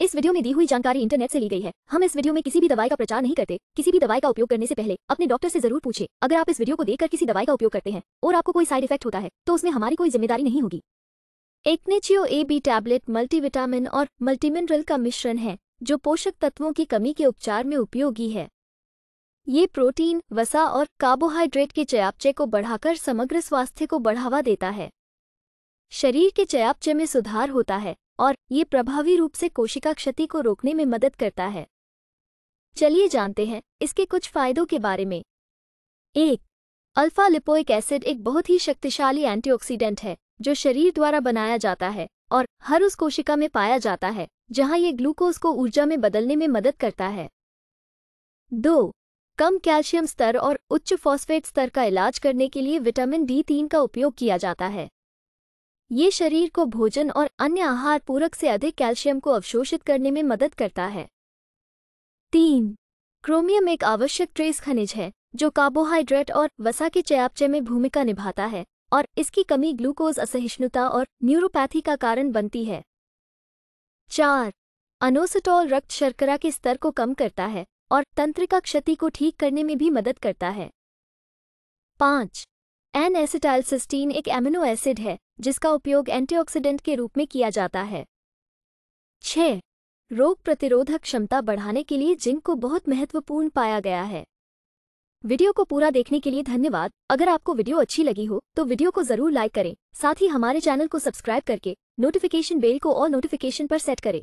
इस वीडियो में दी हुई जानकारी इंटरनेट से ली गई है हम इस वीडियो में किसी भी दवाई का प्रचार नहीं करते किसी भी दवाई का उपयोग करने से पहले अपने डॉक्टर से जरूर पूछे अगर आप इस वीडियो को देखकर किसी दवाई का उपयोग करते हैं और आपको कोई साइड इफेक्ट होता है तो उसमें हमारी कोई जिम्मेदारी नहीं होगी एक्नेचियो ए बी टैबलेट मल्टीविटामिन और मल्टीमिनरल का मिश्रण है जो पोषक तत्वों की कमी के उपचार में उपयोगी है ये प्रोटीन वसा और कार्बोहाइड्रेट के चयापचे को बढ़ाकर समग्र स्वास्थ्य को बढ़ावा देता है शरीर के चयापचे में सुधार होता है और ये प्रभावी रूप से कोशिका क्षति को रोकने में मदद करता है चलिए जानते हैं इसके कुछ फायदों के बारे में एक अल्फा लिपोइक एसिड एक बहुत ही शक्तिशाली एंटीऑक्सीडेंट है जो शरीर द्वारा बनाया जाता है और हर उस कोशिका में पाया जाता है जहां ये ग्लूकोज को ऊर्जा में बदलने में मदद करता है दो कम कैल्शियम स्तर और उच्च फॉस्फेट स्तर का इलाज करने के लिए विटामिन डी तीन का उपयोग किया जाता है ये शरीर को भोजन और अन्य आहार पूरक से अधिक कैल्शियम को अवशोषित करने में मदद करता है तीन क्रोमियम एक आवश्यक ट्रेस खनिज है जो कार्बोहाइड्रेट और वसा के चयापचय में भूमिका निभाता है और इसकी कमी ग्लूकोज असहिष्णुता और न्यूरोपैथी का कारण बनती है चार अनोसिटॉल रक्त शर्करा के स्तर को कम करता है और तंत्रिका क्षति को ठीक करने में भी मदद करता है पाँच एन एसिटाइलसिस्टीन एक एमिनो एसिड है जिसका उपयोग एंटीऑक्सीडेंट के रूप में किया जाता है छ रोग प्रतिरोधक क्षमता बढ़ाने के लिए जिंक को बहुत महत्वपूर्ण पाया गया है वीडियो को पूरा देखने के लिए धन्यवाद अगर आपको वीडियो अच्छी लगी हो तो वीडियो को जरूर लाइक करें साथ ही हमारे चैनल को सब्सक्राइब करके नोटिफिकेशन बेल को और नोटिफिकेशन पर सेट करें